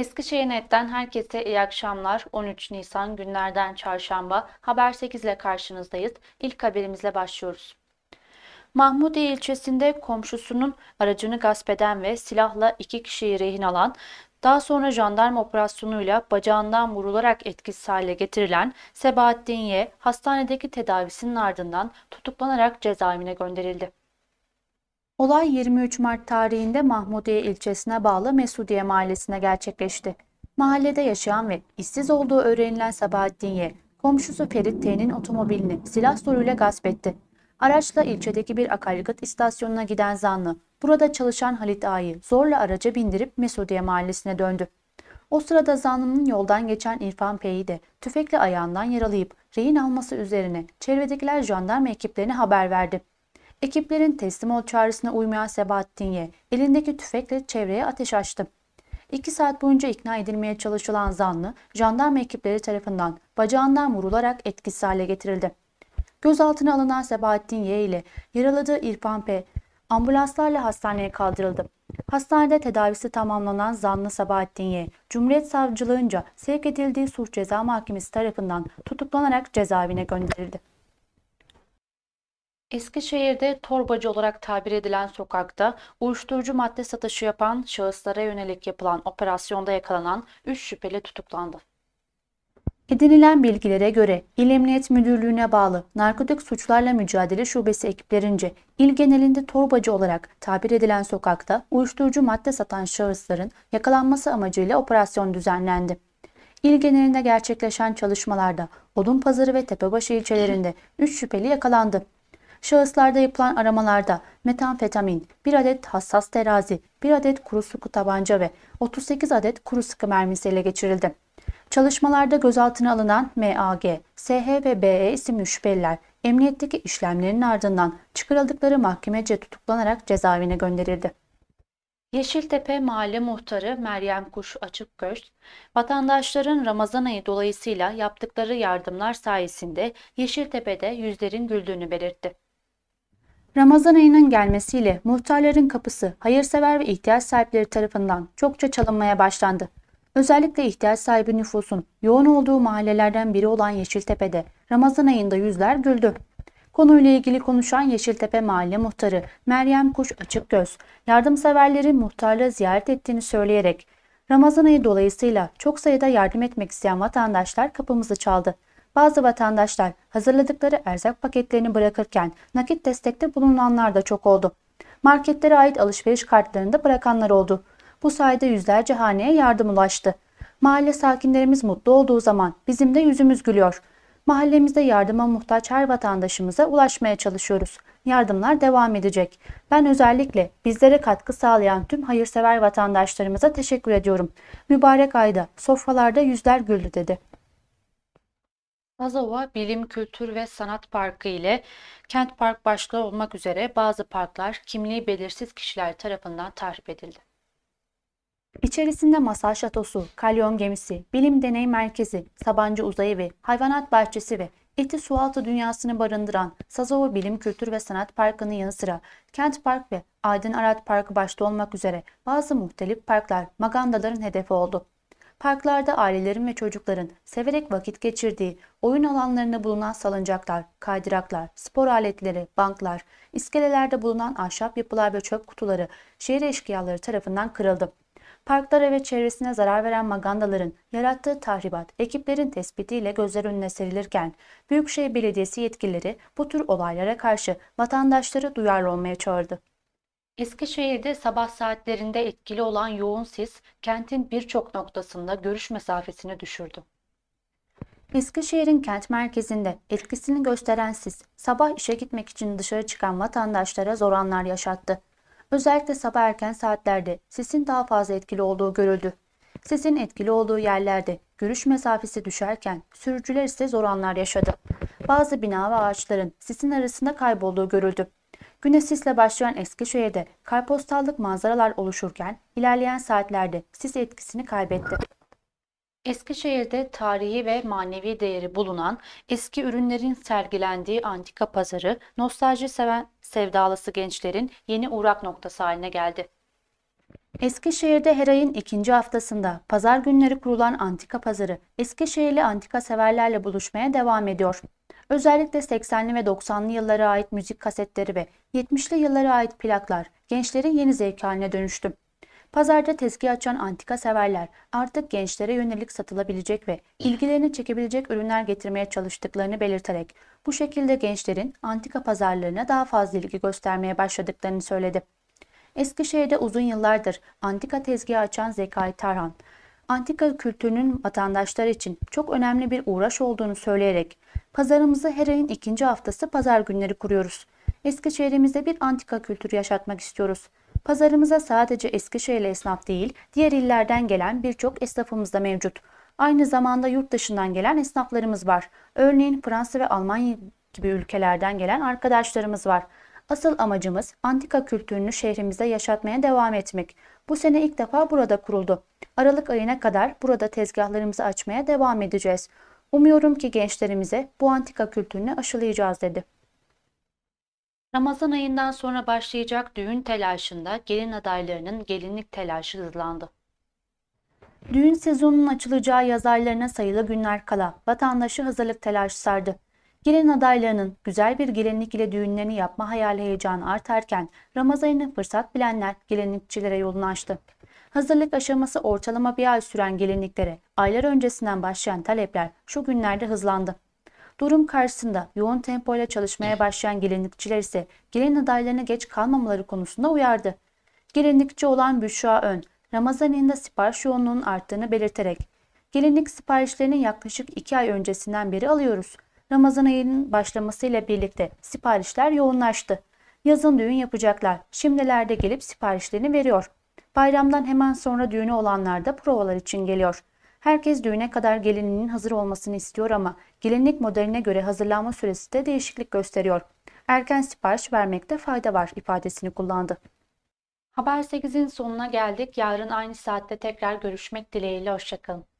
Eskişehir Net'ten herkese iyi akşamlar. 13 Nisan günlerden çarşamba Haber 8 ile karşınızdayız. İlk haberimizle başlıyoruz. Mahmudiye ilçesinde komşusunun aracını gasp eden ve silahla iki kişiyi rehin alan, daha sonra jandarma operasyonuyla bacağından vurularak etkisiz hale getirilen Sebahattin Y, hastanedeki tedavisinin ardından tutuklanarak cezaevine gönderildi. Olay 23 Mart tarihinde Mahmudiye ilçesine bağlı Mesudiye mahallesine gerçekleşti. Mahallede yaşayan ve işsiz olduğu öğrenilen Sabahattin Y, komşusu Ferit T'nin otomobilini silah soruyla gasp etti. Araçla ilçedeki bir akaryakıt istasyonuna giden zanlı, burada çalışan Halit A'yı zorla araca bindirip Mesudiye mahallesine döndü. O sırada zanlının yoldan geçen İrfan P'yi de tüfekle ayağından yaralayıp rehin alması üzerine çevredekiler jandarma ekiplerine haber verdi. Ekiplerin teslim ol çağrısına uymayan Sebahattin elindeki tüfekle çevreye ateş açtı. İki saat boyunca ikna edilmeye çalışılan zanlı jandarma ekipleri tarafından bacağından vurularak etkisiz hale getirildi. Gözaltına alınan Sebahattin Y ile yaraladığı İrfan P ambulanslarla hastaneye kaldırıldı. Hastanede tedavisi tamamlanan zanlı Sabahattin Y, Cumhuriyet Savcılığınca sevk edildiği suç ceza mahkemesi tarafından tutuklanarak cezaevine gönderildi. Eskişehir'de torbacı olarak tabir edilen sokakta uyuşturucu madde satışı yapan şahıslara yönelik yapılan operasyonda yakalanan 3 şüpheli tutuklandı. Edinilen bilgilere göre İl Emniyet Müdürlüğü'ne bağlı Narkotik Suçlarla Mücadele Şubesi ekiplerince il genelinde torbacı olarak tabir edilen sokakta uyuşturucu madde satan şahısların yakalanması amacıyla operasyon düzenlendi. İl genelinde gerçekleşen çalışmalarda Odun Pazarı ve Tepebaşı ilçelerinde 3 şüpheli yakalandı. Şahıslarda yapılan aramalarda metanfetamin, 1 adet hassas terazi, 1 adet kuru sıkı tabanca ve 38 adet kuru sıkı mermisi ele geçirildi. Çalışmalarda gözaltına alınan MAG, SH ve BE isimli şüpheliler emniyetteki işlemlerin ardından çıkarıldıkları mahkemece tutuklanarak cezaevine gönderildi. Yeşiltepe Mahalle Muhtarı Meryem Kuş Açıkgöz, vatandaşların Ramazan ayı dolayısıyla yaptıkları yardımlar sayesinde Yeşiltepe'de yüzlerin güldüğünü belirtti. Ramazan ayının gelmesiyle muhtarların kapısı hayırsever ve ihtiyaç sahipleri tarafından çokça çalınmaya başlandı. Özellikle ihtiyaç sahibi nüfusun yoğun olduğu mahallelerden biri olan Yeşiltepe'de Ramazan ayında yüzler güldü. Konuyla ilgili konuşan Yeşiltepe Mahalle Muhtarı Meryem Kuş Açıkgöz, yardımseverlerin muhtarlığı ziyaret ettiğini söyleyerek, Ramazan ayı dolayısıyla çok sayıda yardım etmek isteyen vatandaşlar kapımızı çaldı. Bazı vatandaşlar hazırladıkları erzak paketlerini bırakırken nakit destekte bulunanlar da çok oldu. Marketlere ait alışveriş kartlarını da bırakanlar oldu. Bu sayede yüzlerce haneye yardım ulaştı. Mahalle sakinlerimiz mutlu olduğu zaman bizim de yüzümüz gülüyor. Mahallemizde yardıma muhtaç her vatandaşımıza ulaşmaya çalışıyoruz. Yardımlar devam edecek. Ben özellikle bizlere katkı sağlayan tüm hayırsever vatandaşlarımıza teşekkür ediyorum. Mübarek ayda sofralarda yüzler güldü dedi. Azova Bilim, Kültür ve Sanat Parkı ile Kent Park başlığı olmak üzere bazı parklar kimliği belirsiz kişiler tarafından tahrip edildi. İçerisinde masal şatosu, kalyon gemisi, bilim deney merkezi, Sabancı Uzay Evi, hayvanat bahçesi ve eti sualtı dünyasını barındıran Sazova Bilim, Kültür ve Sanat Parkı'nın yanı sıra Kent Park ve Aydın Arat Parkı başta olmak üzere bazı muhtelif parklar magandaların hedefi oldu. Parklarda ailelerin ve çocukların severek vakit geçirdiği, oyun alanlarında bulunan salıncaklar, kaydıraklar, spor aletleri, banklar, iskelelerde bulunan ahşap yapılar ve çöp kutuları şehir eşkıyaları tarafından kırıldı. Parklara ve çevresine zarar veren magandaların yarattığı tahribat ekiplerin tespitiyle gözler önüne serilirken Büyükşehir Belediyesi yetkilileri bu tür olaylara karşı vatandaşları duyarlı olmaya çağırdı. Eskişehir'de sabah saatlerinde etkili olan yoğun sis kentin birçok noktasında görüş mesafesini düşürdü. Eskişehir'in kent merkezinde etkisini gösteren sis sabah işe gitmek için dışarı çıkan vatandaşlara zor anlar yaşattı. Özellikle sabah erken saatlerde sisin daha fazla etkili olduğu görüldü. Sisin etkili olduğu yerlerde görüş mesafesi düşerken sürücüler ise zor anlar yaşadı. Bazı bina ve ağaçların sisin arasında kaybolduğu görüldü. Güneş sisle başlayan Eskişehir'de karpostallık manzaralar oluşurken ilerleyen saatlerde sis etkisini kaybetti. Eskişehir'de tarihi ve manevi değeri bulunan eski ürünlerin sergilendiği antika pazarı nostalji seven sevdalısı gençlerin yeni uğrak noktası haline geldi. Eskişehir'de her ayın ikinci haftasında pazar günleri kurulan antika pazarı Eskişehirli antika severlerle buluşmaya devam ediyor. Özellikle 80'li ve 90'lı yıllara ait müzik kasetleri ve 70'li yıllara ait plaklar gençlerin yeni zevk haline dönüştü. Pazarda tezgah açan antika severler artık gençlere yönelik satılabilecek ve ilgilerini çekebilecek ürünler getirmeye çalıştıklarını belirterek bu şekilde gençlerin antika pazarlarına daha fazla ilgi göstermeye başladıklarını söyledi. Eskişehir'de uzun yıllardır antika tezgahı açan Zekai Tarhan, antika kültürünün vatandaşlar için çok önemli bir uğraş olduğunu söyleyerek pazarımızı her ayın ikinci haftası pazar günleri kuruyoruz. Eskişehir'imizde bir antika kültürü yaşatmak istiyoruz. Pazarımıza sadece Eskişehirli esnaf değil, diğer illerden gelen birçok esnafımız da mevcut. Aynı zamanda yurt dışından gelen esnaflarımız var. Örneğin Fransa ve Almanya gibi ülkelerden gelen arkadaşlarımız var. Asıl amacımız antika kültürünü şehrimizde yaşatmaya devam etmek. Bu sene ilk defa burada kuruldu. Aralık ayına kadar burada tezgahlarımızı açmaya devam edeceğiz. Umuyorum ki gençlerimize bu antika kültürünü aşılayacağız dedi. Ramazan ayından sonra başlayacak düğün telaşında gelin adaylarının gelinlik telaşı hızlandı. Düğün sezonunun açılacağı yaz aylarına sayılı günler kala vatandaşı hazırlık telaşı sardı. Gelin adaylarının güzel bir gelinlik ile düğünlerini yapma hayali heyecanı artarken Ramazan'ı fırsat bilenler gelinlikçilere yolunu açtı. Hazırlık aşaması ortalama bir ay süren gelinliklere aylar öncesinden başlayan talepler şu günlerde hızlandı. Durum karşısında yoğun tempoyla çalışmaya başlayan gelinlikçiler ise gelin adaylarına geç kalmamaları konusunda uyardı. Gelinlikçi olan Büşra Ön, Ramazan ayında sipariş yoğunluğunun arttığını belirterek, gelinlik siparişlerini yaklaşık 2 ay öncesinden beri alıyoruz.'' Ramazan ayının başlamasıyla birlikte siparişler yoğunlaştı. Yazın düğün yapacaklar. Şimdilerde gelip siparişlerini veriyor. Bayramdan hemen sonra düğünü olanlar da provalar için geliyor. Herkes düğüne kadar gelininin hazır olmasını istiyor ama gelinlik modeline göre hazırlanma süresi de değişiklik gösteriyor. Erken sipariş vermekte fayda var ifadesini kullandı. Haber 8'in sonuna geldik. Yarın aynı saatte tekrar görüşmek dileğiyle. Hoşçakalın.